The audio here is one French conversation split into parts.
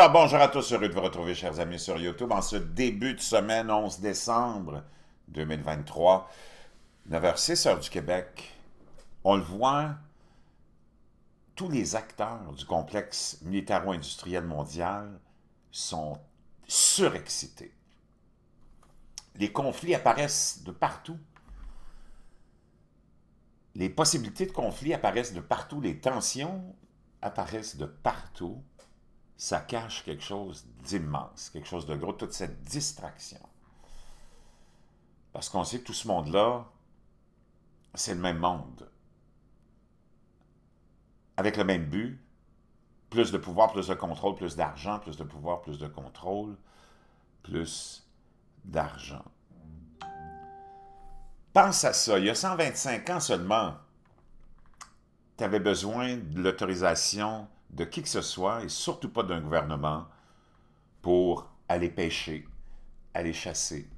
Alors bonjour à tous, heureux de vous retrouver chers amis sur YouTube en ce début de semaine 11 décembre 2023, 9h06 heure du Québec. On le voit, tous les acteurs du complexe militaro-industriel mondial sont surexcités. Les conflits apparaissent de partout. Les possibilités de conflits apparaissent de partout, les tensions apparaissent de partout ça cache quelque chose d'immense, quelque chose de gros, toute cette distraction. Parce qu'on sait que tout ce monde-là, c'est le même monde. Avec le même but, plus de pouvoir, plus de contrôle, plus d'argent, plus de pouvoir, plus de contrôle, plus d'argent. Pense à ça. Il y a 125 ans seulement, tu avais besoin de l'autorisation de qui que ce soit, et surtout pas d'un gouvernement, pour aller pêcher, aller chasser,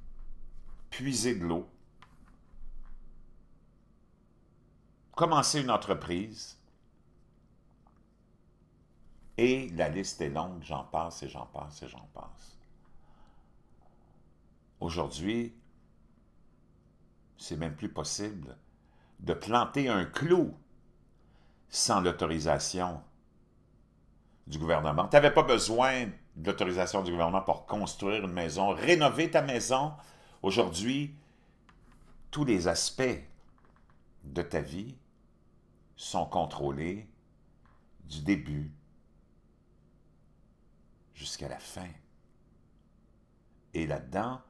puiser de l'eau, commencer une entreprise. Et la liste est longue, j'en passe et j'en passe et j'en passe. Aujourd'hui, c'est même plus possible de planter un clou sans l'autorisation du gouvernement. Tu n'avais pas besoin d'autorisation du gouvernement pour construire une maison, rénover ta maison. Aujourd'hui, tous les aspects de ta vie sont contrôlés du début jusqu'à la fin. Et là-dedans,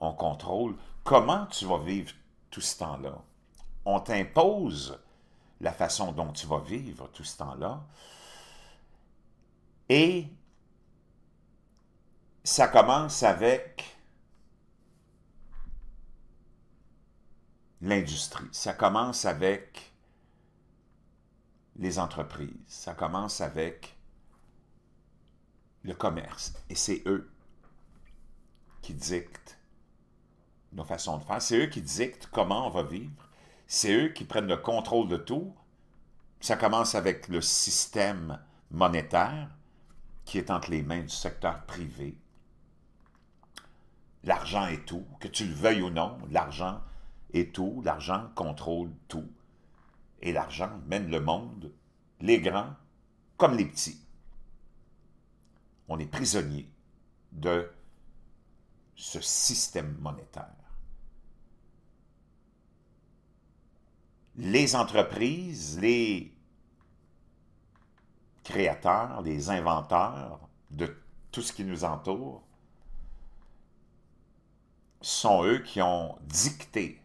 on contrôle comment tu vas vivre tout ce temps-là. On t'impose la façon dont tu vas vivre tout ce temps-là. Et ça commence avec l'industrie, ça commence avec les entreprises, ça commence avec le commerce. Et c'est eux qui dictent nos façons de faire, c'est eux qui dictent comment on va vivre, c'est eux qui prennent le contrôle de tout. Ça commence avec le système monétaire, qui est entre les mains du secteur privé. L'argent est tout, que tu le veuilles ou non, l'argent est tout, l'argent contrôle tout. Et l'argent mène le monde, les grands comme les petits. On est prisonnier de ce système monétaire. Les entreprises, les créateurs, les inventeurs de tout ce qui nous entoure, sont eux qui ont dicté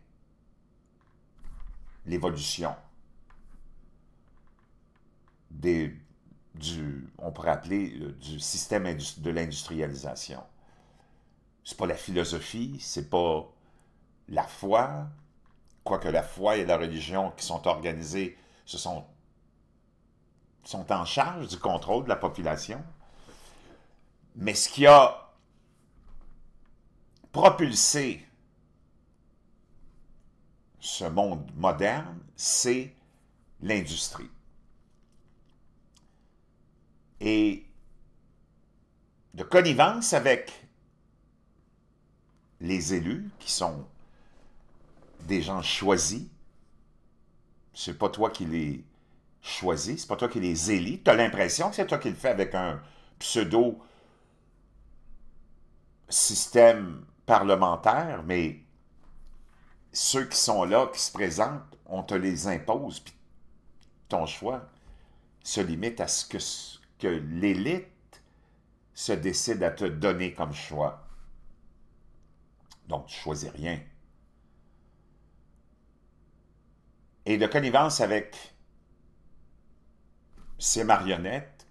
l'évolution des, du, on pourrait appeler, euh, du système de l'industrialisation. n'est pas la philosophie, c'est pas la foi, quoique la foi et la religion qui sont organisées, ce sont sont en charge du contrôle de la population. Mais ce qui a propulsé ce monde moderne, c'est l'industrie. Et de connivence avec les élus, qui sont des gens choisis, c'est pas toi qui les Choisis, c'est pas toi qui les élites. Tu as l'impression que c'est toi qui le fais avec un pseudo système parlementaire, mais ceux qui sont là, qui se présentent, on te les impose, puis ton choix se limite à ce que, l'élite se décide à te donner comme choix. Donc, tu choisis rien. Et de connivence avec ces marionnettes,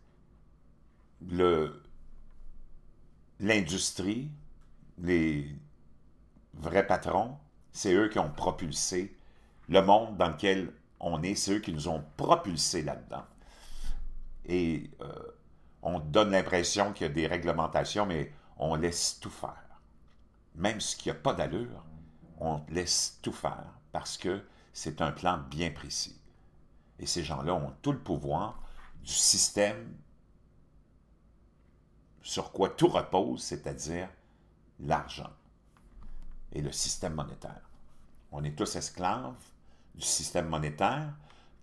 l'industrie, les vrais patrons, c'est eux qui ont propulsé le monde dans lequel on est, c'est eux qui nous ont propulsés là-dedans. Et euh, on donne l'impression qu'il y a des réglementations, mais on laisse tout faire. Même ce qui n'a pas d'allure, on laisse tout faire parce que c'est un plan bien précis. Et ces gens-là ont tout le pouvoir du système sur quoi tout repose, c'est-à-dire l'argent et le système monétaire. On est tous esclaves du système monétaire,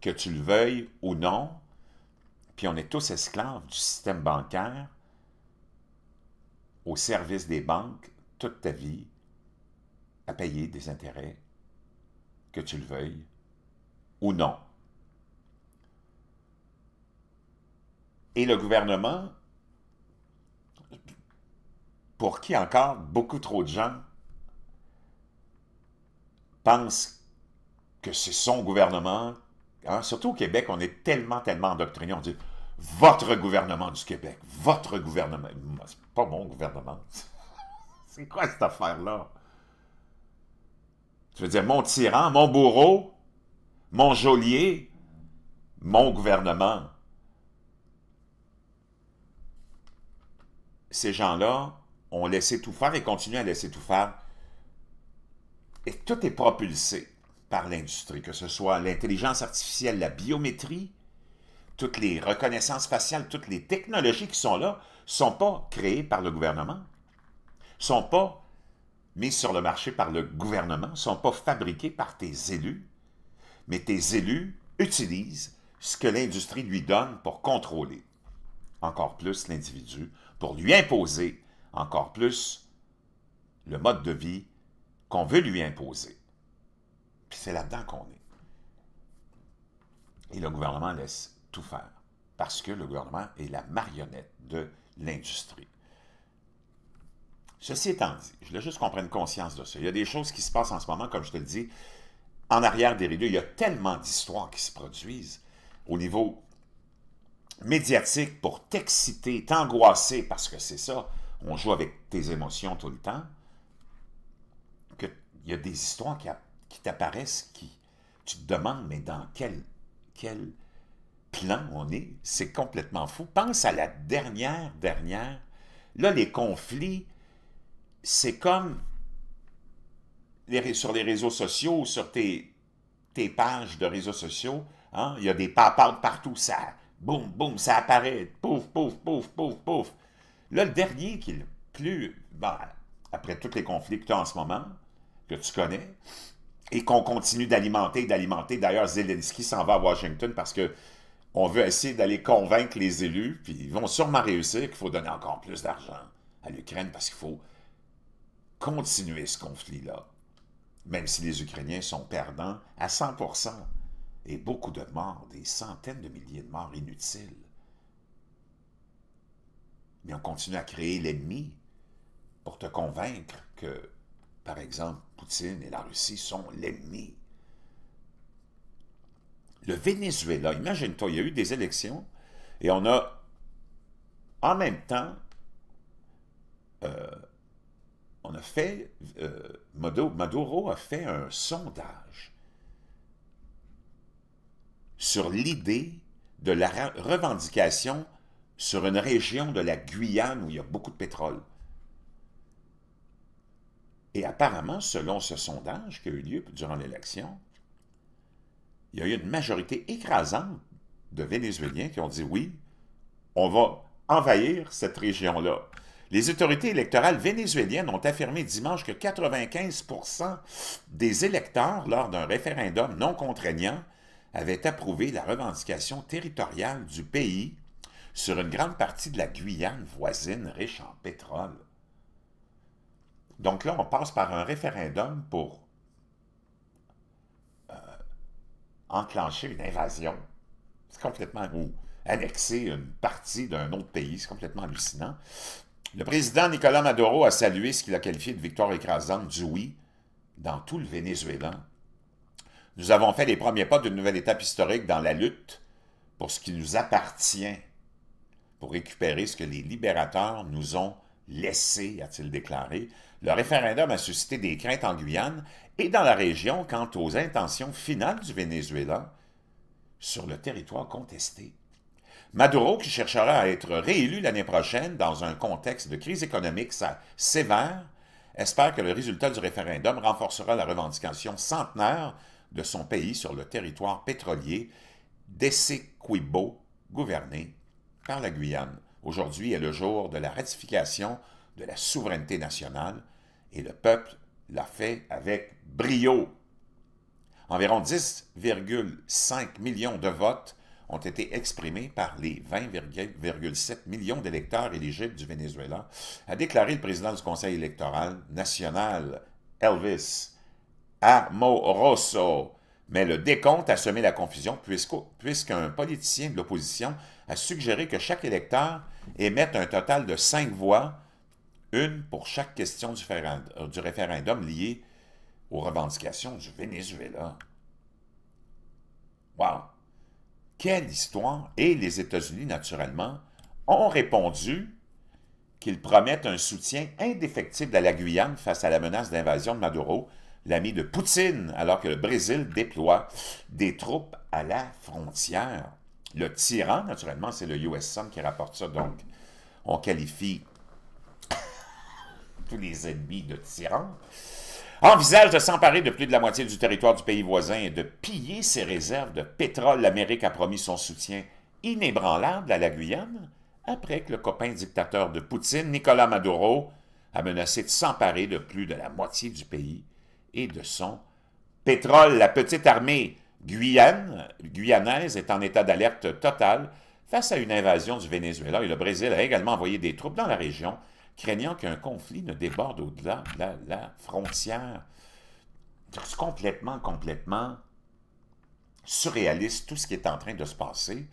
que tu le veuilles ou non, puis on est tous esclaves du système bancaire au service des banques toute ta vie à payer des intérêts, que tu le veuilles ou non. Et le gouvernement, pour qui encore beaucoup trop de gens pensent que c'est son gouvernement. Hein, surtout au Québec, on est tellement, tellement endoctriné. On dit votre gouvernement du Québec, votre gouvernement. C'est pas mon gouvernement. c'est quoi cette affaire-là? Je veux dire, mon tyran, mon bourreau, mon geôlier, mon gouvernement. ces gens-là ont laissé tout faire et continuent à laisser tout faire. Et tout est propulsé par l'industrie, que ce soit l'intelligence artificielle, la biométrie, toutes les reconnaissances faciales, toutes les technologies qui sont là, ne sont pas créées par le gouvernement, ne sont pas mises sur le marché par le gouvernement, ne sont pas fabriquées par tes élus, mais tes élus utilisent ce que l'industrie lui donne pour contrôler encore plus l'individu, pour lui imposer encore plus le mode de vie qu'on veut lui imposer. Puis c'est là-dedans qu'on est. Et le gouvernement laisse tout faire, parce que le gouvernement est la marionnette de l'industrie. Ceci étant dit, je veux juste qu'on prenne conscience de ça. Il y a des choses qui se passent en ce moment, comme je te le dis, en arrière des rideaux. Il y a tellement d'histoires qui se produisent au niveau médiatique pour t'exciter, t'angoisser, parce que c'est ça, on joue avec tes émotions tout le temps, il y a des histoires qui, t'apparaissent, qui tu te demandes, mais dans quel, plan on est? C'est complètement fou. Pense à la dernière, dernière. Là, les conflits, c'est comme sur les réseaux sociaux, sur tes, pages de réseaux sociaux, hein, il y a des papas partout, ça Boum, boum, ça apparaît. Pouf, pouf, pouf, pouf, pouf. Là, le dernier qui est le plus... Bon, après tous les conflits que tu as en ce moment, que tu connais, et qu'on continue d'alimenter, d'alimenter. D'ailleurs, Zelensky s'en va à Washington parce que on veut essayer d'aller convaincre les élus, puis ils vont sûrement réussir qu'il faut donner encore plus d'argent à l'Ukraine parce qu'il faut continuer ce conflit-là, même si les Ukrainiens sont perdants à 100 et beaucoup de morts, des centaines de milliers de morts inutiles. Mais on continue à créer l'ennemi pour te convaincre que, par exemple, Poutine et la Russie sont l'ennemi. Le Venezuela, imagine-toi, il y a eu des élections et on a en même temps, euh, on a fait, euh, Maduro a fait un sondage sur l'idée de la revendication sur une région de la Guyane où il y a beaucoup de pétrole. Et apparemment, selon ce sondage qui a eu lieu durant l'élection, il y a eu une majorité écrasante de Vénézuéliens qui ont dit oui, on va envahir cette région-là. Les autorités électorales vénézuéliennes ont affirmé dimanche que 95 des électeurs, lors d'un référendum non contraignant, avait approuvé la revendication territoriale du pays sur une grande partie de la Guyane voisine riche en pétrole. Donc là, on passe par un référendum pour euh, enclencher une invasion. C'est complètement... ou annexer une partie d'un autre pays. C'est complètement hallucinant. Le président Nicolas Maduro a salué ce qu'il a qualifié de victoire écrasante du oui dans tout le Venezuela nous avons fait les premiers pas d'une nouvelle étape historique dans la lutte pour ce qui nous appartient, pour récupérer ce que les libérateurs nous ont laissé, a-t-il déclaré. Le référendum a suscité des craintes en Guyane et dans la région quant aux intentions finales du Venezuela sur le territoire contesté. Maduro, qui cherchera à être réélu l'année prochaine dans un contexte de crise économique sévère, espère que le résultat du référendum renforcera la revendication centenaire de son pays sur le territoire pétrolier d'Essequibo, gouverné par la Guyane. Aujourd'hui est le jour de la ratification de la souveraineté nationale et le peuple l'a fait avec brio. Environ 10,5 millions de votes ont été exprimés par les 20,7 millions d'électeurs éligibles du Venezuela, a déclaré le président du Conseil électoral national, Elvis Rosso, Mais le décompte a semé la confusion puisqu'un politicien de l'opposition a suggéré que chaque électeur émette un total de cinq voix, une pour chaque question du euh, référendum liée aux revendications du Venezuela. Wow! Quelle histoire! Et les États-Unis, naturellement, ont répondu qu'ils promettent un soutien indéfectible à la Guyane face à la menace d'invasion de Maduro, l'ami de Poutine, alors que le Brésil déploie des troupes à la frontière. Le tyran, naturellement, c'est le US Sun qui rapporte ça, donc on qualifie tous les ennemis de tyran, envisage de s'emparer de plus de la moitié du territoire du pays voisin et de piller ses réserves de pétrole. L'Amérique a promis son soutien inébranlable à la Guyane après que le copain dictateur de Poutine, Nicolas Maduro, a menacé de s'emparer de plus de la moitié du pays et de son pétrole. La petite armée Guyane, guyanaise est en état d'alerte totale face à une invasion du Venezuela et le Brésil a également envoyé des troupes dans la région, craignant qu'un conflit ne déborde au-delà de la, frontière. C'est complètement, complètement surréaliste tout ce qui est en train de se passer.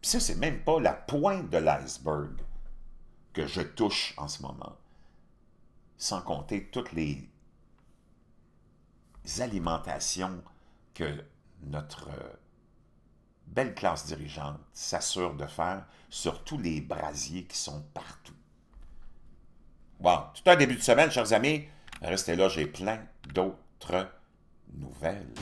Puis ça, c'est même pas la pointe de l'iceberg que je touche en ce moment. Sans compter toutes les alimentations que notre euh, belle classe dirigeante s'assure de faire sur tous les brasiers qui sont partout. Bon, tout un début de semaine, chers amis. Restez là, j'ai plein d'autres nouvelles.